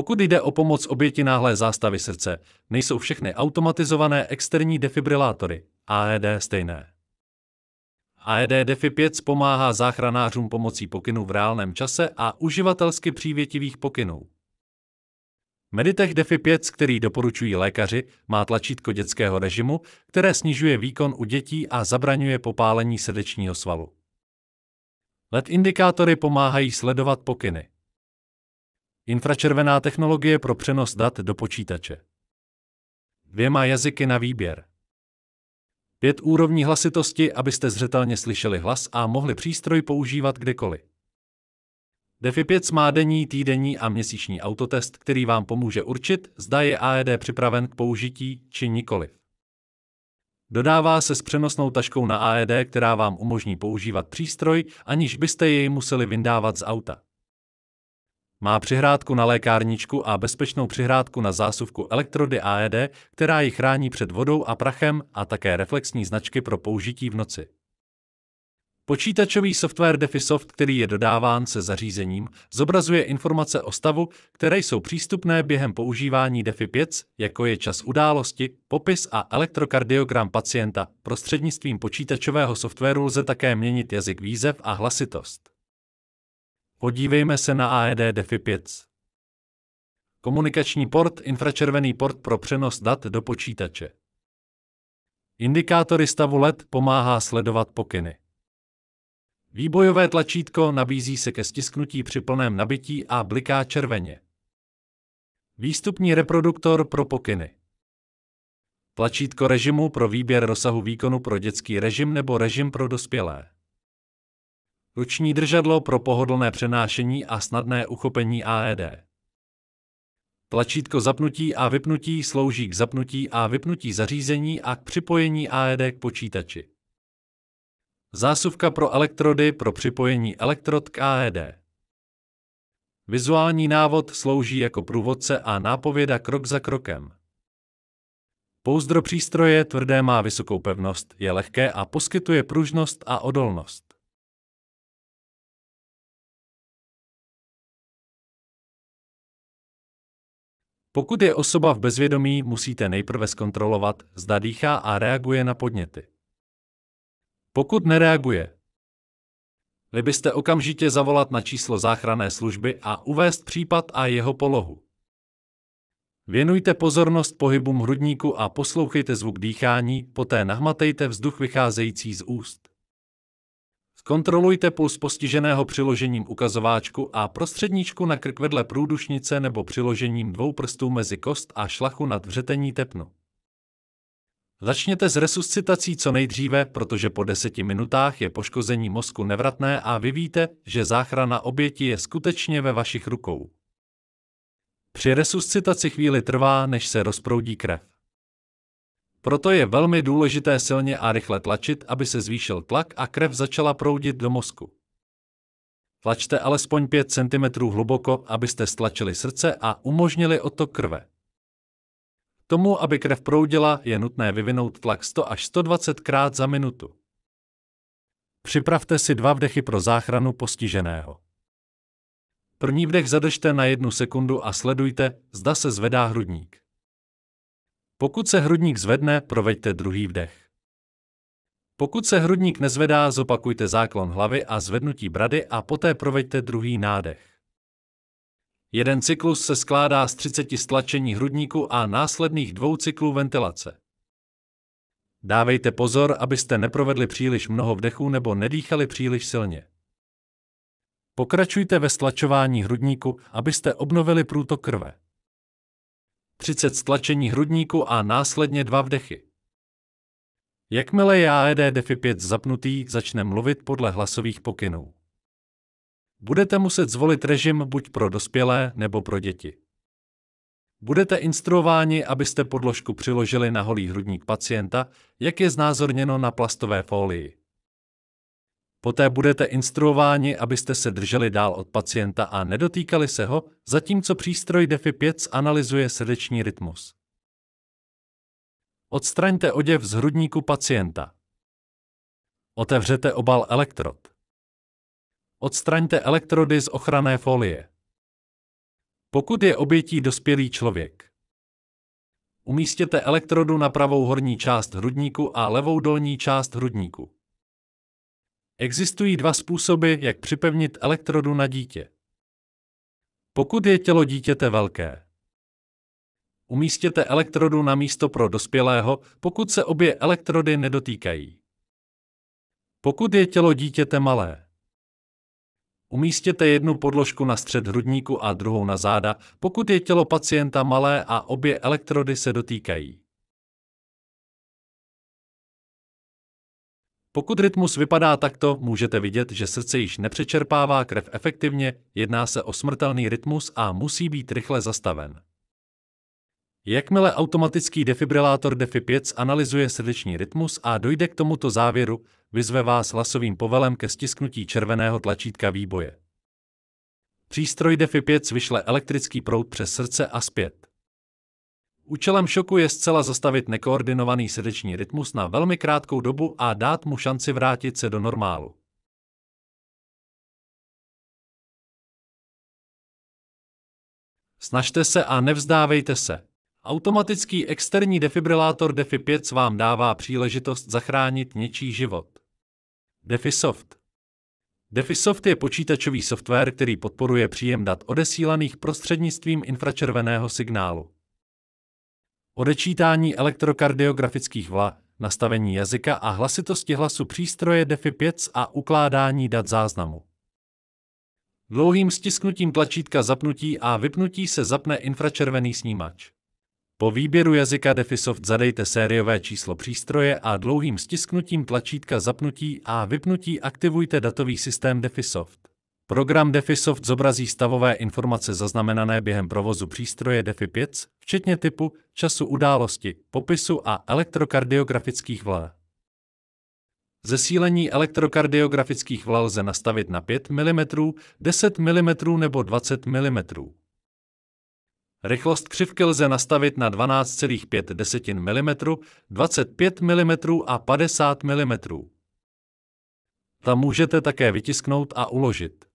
Pokud jde o pomoc oběti náhlé zástavy srdce, nejsou všechny automatizované externí defibrilátory AED stejné. AED Defi 5 pomáhá záchranářům pomocí pokynů v reálném čase a uživatelsky přívětivých pokynů. Meditech Defi 5, který doporučují lékaři, má tlačítko dětského režimu, které snižuje výkon u dětí a zabraňuje popálení srdečního svalu. LED indikátory pomáhají sledovat pokyny. Infračervená technologie pro přenos dat do počítače. Dvěma jazyky na výběr. Pět úrovní hlasitosti, abyste zřetelně slyšeli hlas a mohli přístroj používat kdekoliv. DeFi 5 má denní, týdenní a měsíční autotest, který vám pomůže určit, zda je AED připraven k použití či nikoliv. Dodává se s přenosnou taškou na AED, která vám umožní používat přístroj, aniž byste jej museli vyndávat z auta. Má přihrádku na lékárničku a bezpečnou přihrádku na zásuvku elektrody AED, která ji chrání před vodou a prachem a také reflexní značky pro použití v noci. Počítačový software Defisoft, který je dodáván se zařízením, zobrazuje informace o stavu, které jsou přístupné během používání Defi 5, jako je čas události, popis a elektrokardiogram pacienta. Prostřednictvím počítačového softwaru lze také měnit jazyk výzev a hlasitost. Podívejme se na AED DeFi 5. Komunikační port, infračervený port pro přenos dat do počítače. Indikátory stavu LED pomáhá sledovat pokyny. Výbojové tlačítko nabízí se ke stisknutí při plném nabití a bliká červeně. Výstupní reproduktor pro pokyny. Tlačítko režimu pro výběr rozsahu výkonu pro dětský režim nebo režim pro dospělé. Ruční držadlo pro pohodlné přenášení a snadné uchopení AED. Tlačítko zapnutí a vypnutí slouží k zapnutí a vypnutí zařízení a k připojení AED k počítači. Zásuvka pro elektrody pro připojení elektrod k AED. Vizuální návod slouží jako průvodce a nápověda krok za krokem. Pouzdro přístroje tvrdé má vysokou pevnost, je lehké a poskytuje pružnost a odolnost. Pokud je osoba v bezvědomí, musíte nejprve zkontrolovat, zda dýchá a reaguje na podněty. Pokud nereaguje, vy byste okamžitě zavolat na číslo záchranné služby a uvést případ a jeho polohu. Věnujte pozornost pohybům hrudníku a poslouchejte zvuk dýchání, poté nahmatejte vzduch vycházející z úst. Zkontrolujte puls postiženého přiložením ukazováčku a prostředníčku na krk vedle průdušnice nebo přiložením dvou prstů mezi kost a šlachu nad vřetení tepnu. Začněte s resuscitací co nejdříve, protože po deseti minutách je poškození mozku nevratné a vy víte, že záchrana oběti je skutečně ve vašich rukou. Při resuscitaci chvíli trvá, než se rozproudí krev. Proto je velmi důležité silně a rychle tlačit, aby se zvýšil tlak a krev začala proudit do mozku. Tlačte alespoň 5 cm hluboko, abyste stlačili srdce a umožnili odtok krve. K tomu, aby krev proudila, je nutné vyvinout tlak 100 až 120 krát za minutu. Připravte si dva vdechy pro záchranu postiženého. První vdech zadržte na jednu sekundu a sledujte, zda se zvedá hrudník. Pokud se hrudník zvedne, proveďte druhý vdech. Pokud se hrudník nezvedá, zopakujte záklon hlavy a zvednutí brady a poté proveďte druhý nádech. Jeden cyklus se skládá z 30 stlačení hrudníku a následných dvou cyklů ventilace. Dávejte pozor, abyste neprovedli příliš mnoho vdechů nebo nedýchali příliš silně. Pokračujte ve stlačování hrudníku, abyste obnovili průtok krve. 30 stlačení hrudníku a následně dva vdechy. Jakmile je AED DeFi 5 zapnutý, začne mluvit podle hlasových pokynů. Budete muset zvolit režim buď pro dospělé nebo pro děti. Budete instruováni, abyste podložku přiložili na holý hrudník pacienta, jak je znázorněno na plastové fólii. Poté budete instruováni, abyste se drželi dál od pacienta a nedotýkali se ho, zatímco přístroj DeFi 5 analyzuje srdeční rytmus. Odstraňte oděv z hrudníku pacienta. Otevřete obal elektrod. Odstraňte elektrody z ochranné folie. Pokud je obětí dospělý člověk, umístěte elektrodu na pravou horní část hrudníku a levou dolní část hrudníku. Existují dva způsoby, jak připevnit elektrodu na dítě. Pokud je tělo dítěte velké, umístěte elektrodu na místo pro dospělého, pokud se obě elektrody nedotýkají. Pokud je tělo dítěte malé, umístěte jednu podložku na střed hrudníku a druhou na záda, pokud je tělo pacienta malé a obě elektrody se dotýkají. Pokud rytmus vypadá takto, můžete vidět, že srdce již nepřečerpává krev efektivně, jedná se o smrtelný rytmus a musí být rychle zastaven. Jakmile automatický defibrilátor Defi5 analyzuje srdeční rytmus a dojde k tomuto závěru, vyzve vás hlasovým povelem ke stisknutí červeného tlačítka výboje. Přístroj Defi5 vyšle elektrický proud přes srdce a zpět. Účelem šoku je zcela zastavit nekoordinovaný srdeční rytmus na velmi krátkou dobu a dát mu šanci vrátit se do normálu. Snažte se a nevzdávejte se. Automatický externí defibrilátor DeFi 5 vám dává příležitost zachránit něčí život. DefiSoft DefiSoft je počítačový software, který podporuje příjem dat odesílaných prostřednictvím infračerveného signálu odečítání elektrokardiografických vla, nastavení jazyka a hlasitosti hlasu přístroje DeFi 5 a ukládání dat záznamu. Dlouhým stisknutím tlačítka zapnutí a vypnutí se zapne infračervený snímač. Po výběru jazyka Defisoft zadejte sériové číslo přístroje a dlouhým stisknutím tlačítka zapnutí a vypnutí aktivujte datový systém Defisoft. Program DefiSoft zobrazí stavové informace zaznamenané během provozu přístroje 5, včetně typu, času události, popisu a elektrokardiografických vlé. Zesílení elektrokardiografických vlel lze nastavit na 5 mm, 10 mm nebo 20 mm. Rychlost křivky lze nastavit na 12,5 mm, 25 mm a 50 mm. Tam můžete také vytisknout a uložit.